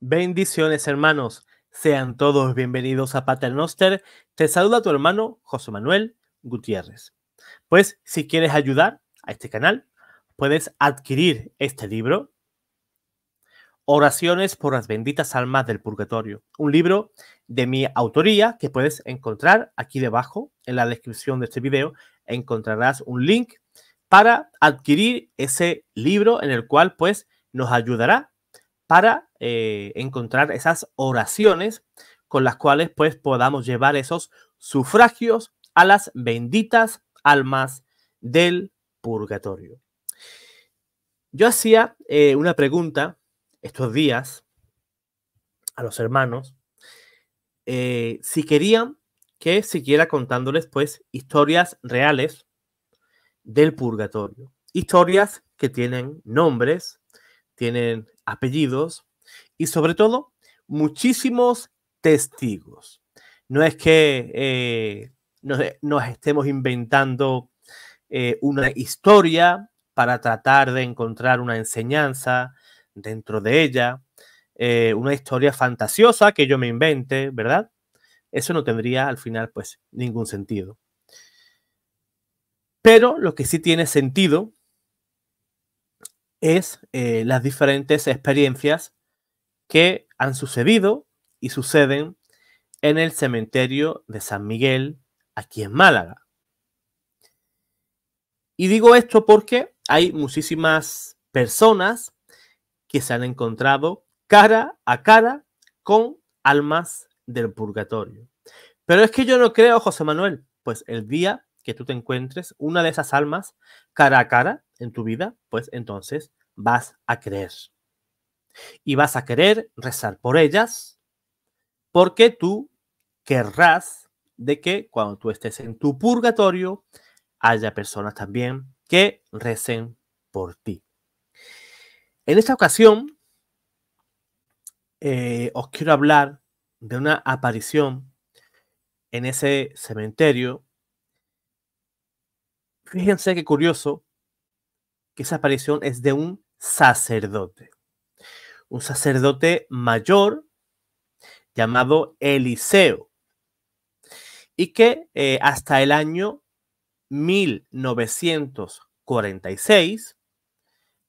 Bendiciones, hermanos. Sean todos bienvenidos a Paternoster. Te saluda tu hermano José Manuel Gutiérrez. Pues, si quieres ayudar a este canal, puedes adquirir este libro, Oraciones por las benditas almas del purgatorio, un libro de mi autoría que puedes encontrar aquí debajo en la descripción de este video. Encontrarás un link para adquirir ese libro en el cual, pues, nos ayudará para eh, encontrar esas oraciones con las cuales pues podamos llevar esos sufragios a las benditas almas del purgatorio. Yo hacía eh, una pregunta estos días a los hermanos eh, si querían que siguiera contándoles pues historias reales del purgatorio, historias que tienen nombres, tienen apellidos y sobre todo muchísimos testigos. No es que eh, eh, nos, estemos inventando eh, una historia para tratar de encontrar una enseñanza dentro de ella, una historia fantasiosa que yo me invente, ¿verdad? Eso no tendría al final pues ningún sentido. Pero lo que sí tiene sentido es eh, las diferentes experiencias que han sucedido y suceden en el cementerio de San Miguel, aquí en Málaga. Y digo esto porque hay muchísimas personas que se han encontrado cara a cara con almas del purgatorio. Pero es que yo no creo, José Manuel, pues el día que tú te encuentres una de esas almas cara a cara, en tu vida, pues entonces vas a creer. Y vas a querer rezar por ellas porque tú querrás de que cuando tú estés en tu purgatorio haya personas también que recen por ti. En esta ocasión eh, os quiero hablar de una aparición en ese cementerio. Fíjense qué curioso, que esa aparición es de un sacerdote. Un sacerdote mayor llamado Eliseo. Y que eh, hasta el año 1946,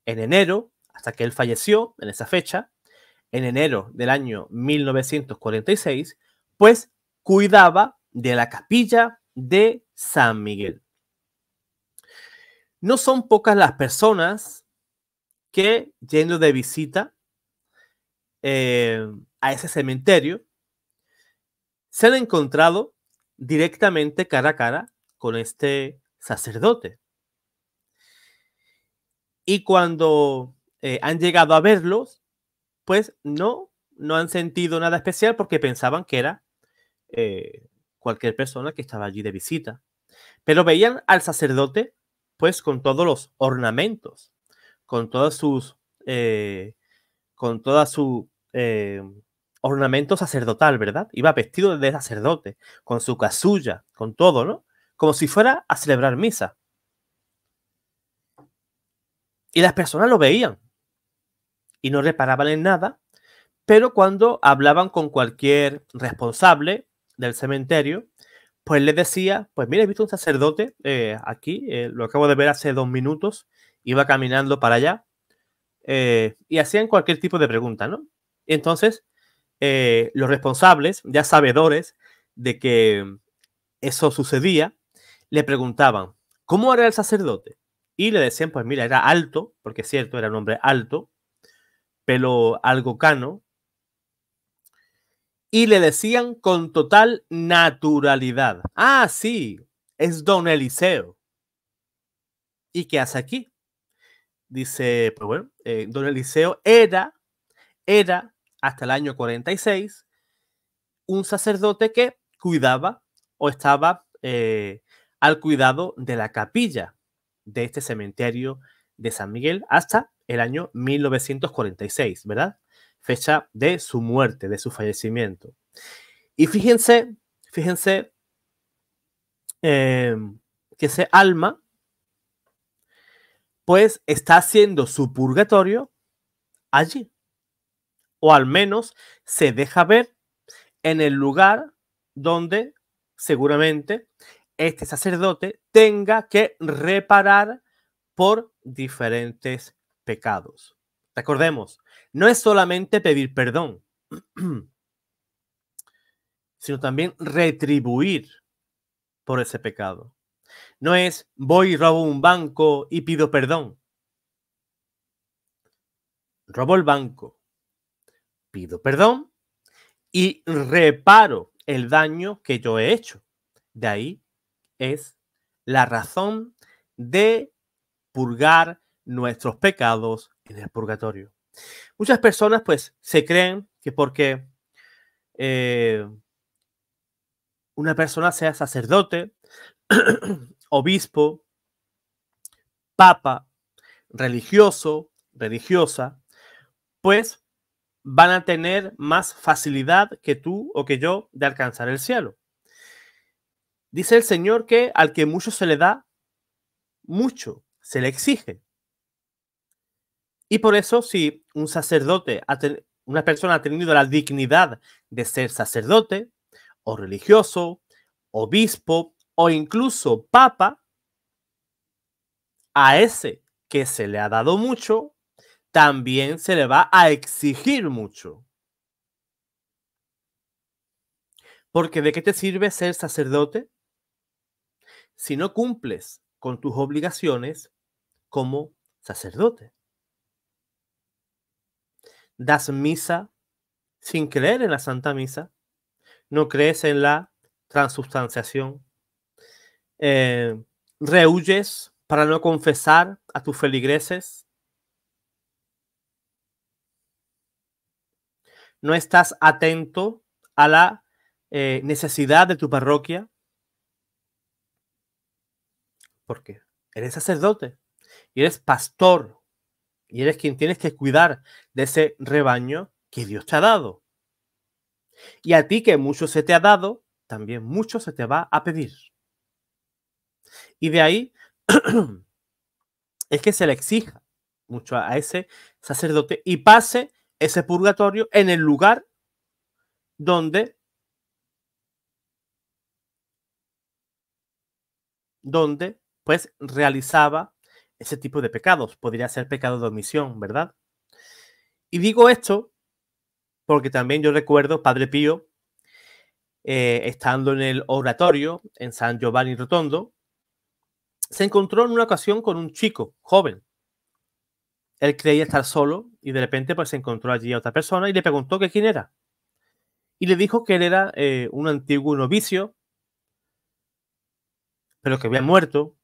en enero, hasta que él falleció en esa fecha, en enero del año 1946, pues cuidaba de la capilla de San Miguel. No son pocas las personas que yendo de visita em, a ese cementerio se han encontrado directamente cara a cara con este sacerdote. Y cuando eh, han llegado a verlos, pues no, no han sentido nada especial porque pensaban que era eh, cualquier persona que estaba allí de visita. Pero veían al sacerdote pues con todos los ornamentos, con todas sus, eh, con toda su eh, ornamento sacerdotal, ¿verdad? Iba vestido de sacerdote, con su casulla, con todo, ¿no? Como si fuera a celebrar misa. Y las personas lo veían y no reparaban en nada, pero cuando hablaban con cualquier responsable del cementerio, pues le decía, pues mira, he visto un sacerdote eh, aquí, eh, lo acabo de ver hace dos minutos, iba caminando para allá, eh, y hacían cualquier tipo de pregunta, ¿no? Entonces, los responsables, ya sabedores de que eso sucedía, le preguntaban, ¿cómo era el sacerdote? Y le decían, pues mira, era alto, porque cierto, era un hombre alto, pero algo cano, y le decían con total naturalidad, ah, sí, es don Eliseo. ¿Y qué hace aquí? Dice, pues bueno, eh, don Eliseo era, era hasta el año 46 un sacerdote que cuidaba o estaba eh, al cuidado de la capilla de este cementerio de San Miguel hasta el año 1946, ¿verdad? fecha de su muerte, de su fallecimiento. Y fíjense, fíjense em, que ese alma, pues está haciendo su purgatorio allí, o al menos se deja ver en el lugar donde seguramente este sacerdote tenga que reparar por diferentes pecados. Recordemos, no es solamente pedir perdón, sino también retribuir por ese pecado. No es voy y robo un banco y pido perdón. Robo el banco, pido perdón y reparo el daño que yo he hecho. De ahí es la razón de purgar nuestros pecados en el purgatorio. Muchas personas pues se creen que porque eh, una persona sea sacerdote, obispo, papa, religioso, religiosa, pues van a tener más facilidad que tú o que yo de alcanzar el cielo. Dice el Señor que al que mucho se le da, mucho se le exige. Y por eso, si un sacerdote, una persona ha tenido la dignidad de ser sacerdote, o religioso, obispo, o incluso papa, a ese que se le ha dado mucho, también se le va a exigir mucho. Porque ¿de qué te sirve ser sacerdote si no cumples con tus obligaciones como sacerdote? das misa sin creer en la Santa Misa, no crees en la transubstanciación, eh, rehuyes para no confesar a tus feligreses, no estás atento a la eh, necesidad de tu parroquia, porque eres sacerdote y eres pastor y eres quien tienes que cuidar de ese rebaño que Dios te ha dado. Y a ti que mucho se te ha dado, también mucho se te va a pedir. Y de ahí es que se le exija mucho a ese sacerdote y pase ese purgatorio en el lugar donde donde pues realizaba ese tipo de pecados. Podría ser pecado de omisión, ¿verdad? Y digo esto porque también yo recuerdo, Padre Pío, eh, estando en el oratorio en San Giovanni Rotondo, se encontró en una ocasión con un chico joven. Él creía estar solo y de repente pues, se encontró allí a otra persona y le preguntó qué quién era. Y le dijo que él era eh, un antiguo novicio, pero que había muerto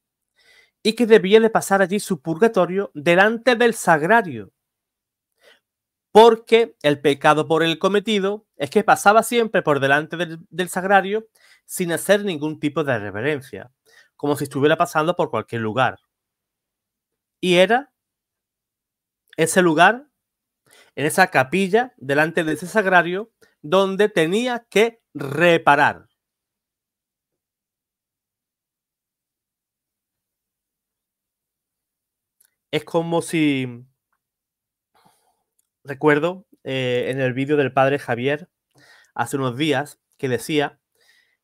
y que debía de pasar allí su purgatorio delante del sagrario. Porque el pecado por el cometido es que pasaba siempre por delante del, del sagrario sin hacer ningún tipo de reverencia, como si estuviera pasando por cualquier lugar. Y era ese lugar, en esa capilla delante de ese sagrario, donde tenía que reparar. es como si, recuerdo eh, en el vídeo del padre Javier hace unos días que decía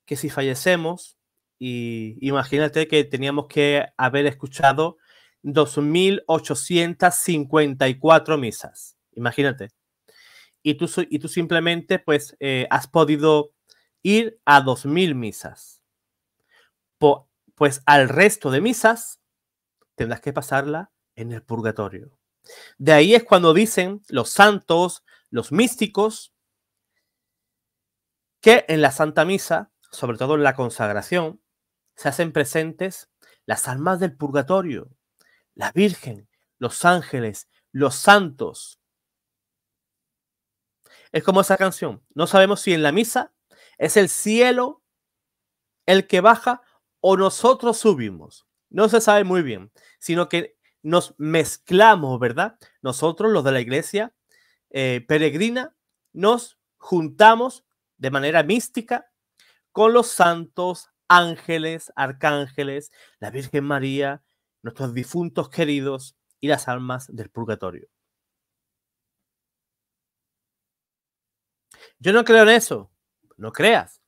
que si fallecemos, y imagínate que teníamos que haber escuchado 2.854 misas, imagínate. Y tú, y tú simplemente pues eh, has podido ir a 2.000 misas. pues al resto de misas tendrás que pasarla en el purgatorio. De ahí es cuando dicen los santos, los místicos, que en la Santa Misa, sobre todo en la consagración, se hacen presentes las almas del purgatorio, la Virgen, los ángeles, los santos. Es como esa canción. No sabemos si en la misa es el cielo el que baja o nosotros subimos. No se sabe muy bien, sino que nos mezclamos, ¿verdad? Nosotros, los de la iglesia eh, peregrina, nos juntamos de manera mística con los santos, ángeles, arcángeles, la Virgen María, nuestros difuntos queridos y las almas del purgatorio. Yo no creo en eso. No creas.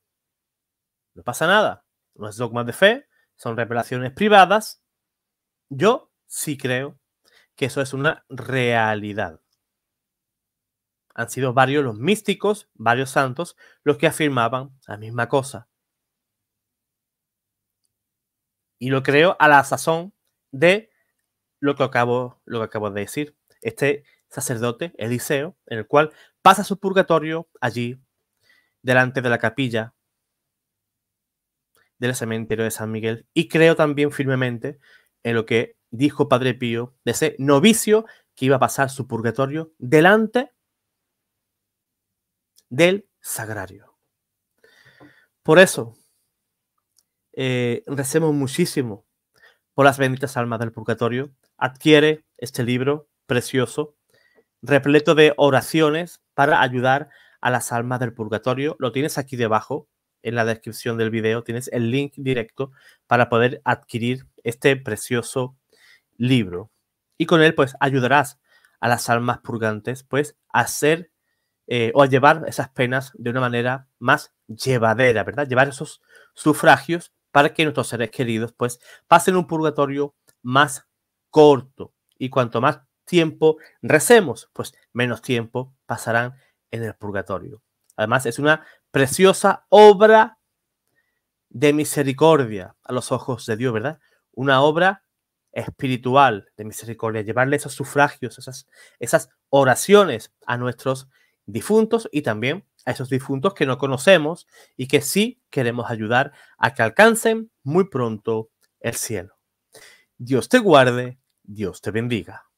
No pasa nada. No es dogma de fe, son revelaciones privadas. Yo sí creo que eso es una realidad. Han sido varios los místicos, varios santos, los que afirmaban la misma cosa. Y lo creo a la sazón de lo que acabo, lo que acabo de decir. Este sacerdote, Eliseo, en el cual pasa su purgatorio allí, delante de la capilla del cementerio de San Miguel. Y creo también firmemente en lo que dijo Padre Pío, de ese novicio que iba a pasar su purgatorio delante del sagrario. Por eso, eh, recemos muchísimo por las benditas almas del purgatorio. Adquiere este libro precioso, repleto de oraciones para ayudar a las almas del purgatorio. Lo tienes aquí debajo, en la descripción del video, tienes el link directo para poder adquirir este precioso libro. Y con él, pues, ayudarás a las almas purgantes, pues, a hacer eh, o a llevar esas penas de una manera más llevadera, ¿verdad? Llevar esos sufragios para que nuestros seres queridos, pues, pasen un purgatorio más corto. Y cuanto más tiempo recemos, pues, menos tiempo pasarán en el purgatorio. Además, es una preciosa obra de misericordia a los ojos de Dios, ¿verdad? Una obra espiritual de misericordia, llevarle esos sufragios, esas, esas oraciones a nuestros difuntos y también a esos difuntos que no conocemos y que sí queremos ayudar a que alcancen muy pronto el cielo. Dios te guarde, Dios te bendiga.